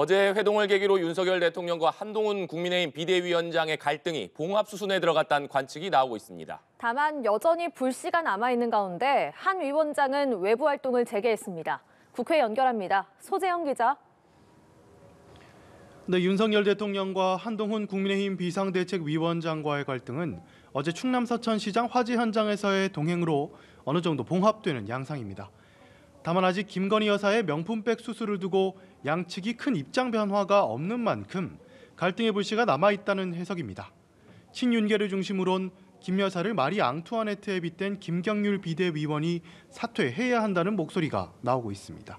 어제 회동을 계기로 윤석열 대통령과 한동훈 국민의힘 비대위원장의 갈등이 봉합 수순에 들어갔다는 관측이 나오고 있습니다. 다만 여전히 불씨가 남아 있는 가운데 한 위원장은 외부 활동을 재개했습니다. 국회 연결합니다. 소재영 기자. 네, 윤석열 대통령과 한동훈 국민의힘 비상대책위원장과의 갈등은 어제 충남 서천시장 화재 현장에서의 동행으로 어느 정도 봉합되는 양상입니다. 다만 아직 김건희 여사의 명품백 수술을 두고 양측이 큰 입장 변화가 없는 만큼 갈등의 불씨가 남아있다는 해석입니다. 친윤계를 중심으론 김 여사를 마리 앙투아네트에 빗댄 김경률 비대위원이 사퇴해야 한다는 목소리가 나오고 있습니다.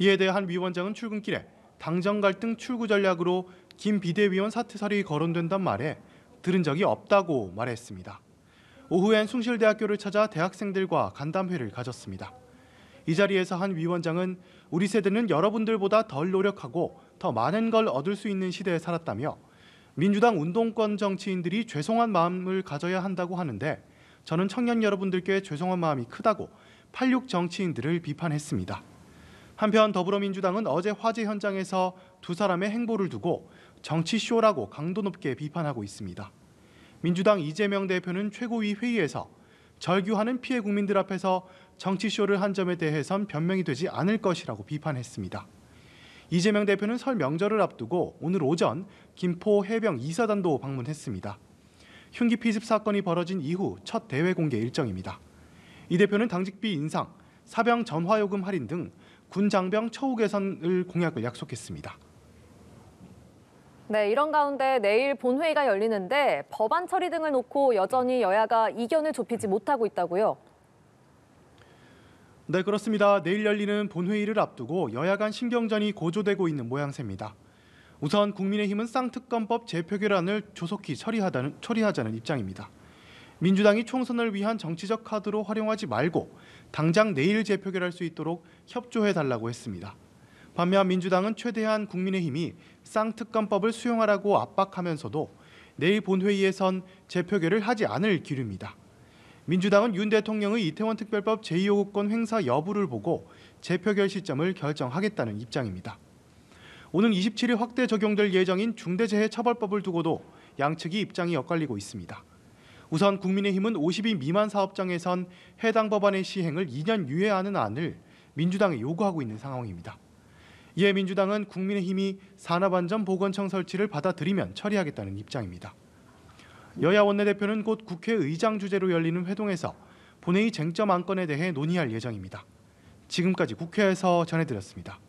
이에 대해 한 위원장은 출근길에 당정 갈등 출구 전략으로 김 비대위원 사퇴설이 거론된단 말에 들은 적이 없다고 말했습니다. 오후엔 숭실대학교를 찾아 대학생들과 간담회를 가졌습니다. 이 자리에서 한 위원장은 우리 세대는 여러분들보다 덜 노력하고 더 많은 걸 얻을 수 있는 시대에 살았다며 민주당 운동권 정치인들이 죄송한 마음을 가져야 한다고 하는데 저는 청년 여러분들께 죄송한 마음이 크다고 86 정치인들을 비판했습니다. 한편 더불어민주당은 어제 화재 현장에서 두 사람의 행보를 두고 정치쇼라고 강도 높게 비판하고 있습니다. 민주당 이재명 대표는 최고위 회의에서 절규하는 피해 국민들 앞에서 정치쇼를 한 점에 대해선 변명이 되지 않을 것이라고 비판했습니다. 이재명 대표는 설 명절을 앞두고 오늘 오전 김포 해병 이사단도 방문했습니다. 흉기 피습 사건이 벌어진 이후 첫 대외 공개 일정입니다. 이 대표는 당직비 인상, 사병 전화요금 할인 등 군 장병 처우 개선을 공약을 약속했습니다. 네, 이런 가운데 내일 본회의가 열리는데 법안 처리 등을 놓고 여전히 여야가 이견을 좁히지 못하고 있다고요. 네, 그렇습니다. 내일 열리는 본회의를 앞두고 여야 간 신경전이 고조되고 있는 모양새입니다. 우선 국민의힘은 쌍특검법 재표결안을 조속히 처리하다는, 처리하자는 입장입니다. 민주당이 총선을 위한 정치적 카드로 활용하지 말고 당장 내일 재표결할 수 있도록 협조해달라고 했습니다. 반면 민주당은 최대한 국민의힘이 쌍특검법을 수용하라고 압박하면서도 내일 본회의에선 재표결을 하지 않을 기류입니다. 민주당은 윤 대통령의 이태원 특별법 제2호권 구 행사 여부를 보고 재표결 시점을 결정하겠다는 입장입니다. 오는 27일 확대 적용될 예정인 중대재해처벌법을 두고도 양측이 입장이 엇갈리고 있습니다. 우선 국민의힘은 50인 미만 사업장에선 해당 법안의 시행을 2년 유예하는 안을 민주당이 요구하고 있는 상황입니다. 이에 예 민주당은 국민의힘이 산업안전 보건청 설치를 받아들이면 처리하겠다는 입장입니다. 여야 원내대표는 곧 국회의장 주제로 열리는 회동에서 본회의 쟁점 안건에 대해 논의할 예정입니다. 지금까지 국회에서 전해드렸습니다.